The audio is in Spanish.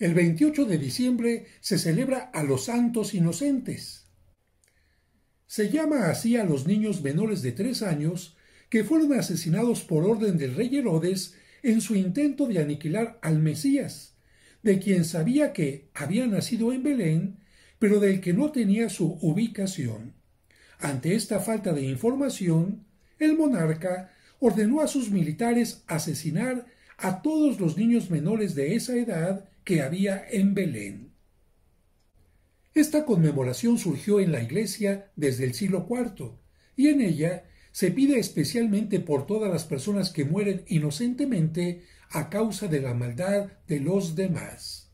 El 28 de diciembre se celebra a los santos inocentes. Se llama así a los niños menores de tres años que fueron asesinados por orden del rey Herodes en su intento de aniquilar al Mesías, de quien sabía que había nacido en Belén, pero del que no tenía su ubicación. Ante esta falta de información, el monarca ordenó a sus militares asesinar a todos los niños menores de esa edad que había en Belén. Esta conmemoración surgió en la Iglesia desde el siglo IV, y en ella se pide especialmente por todas las personas que mueren inocentemente a causa de la maldad de los demás.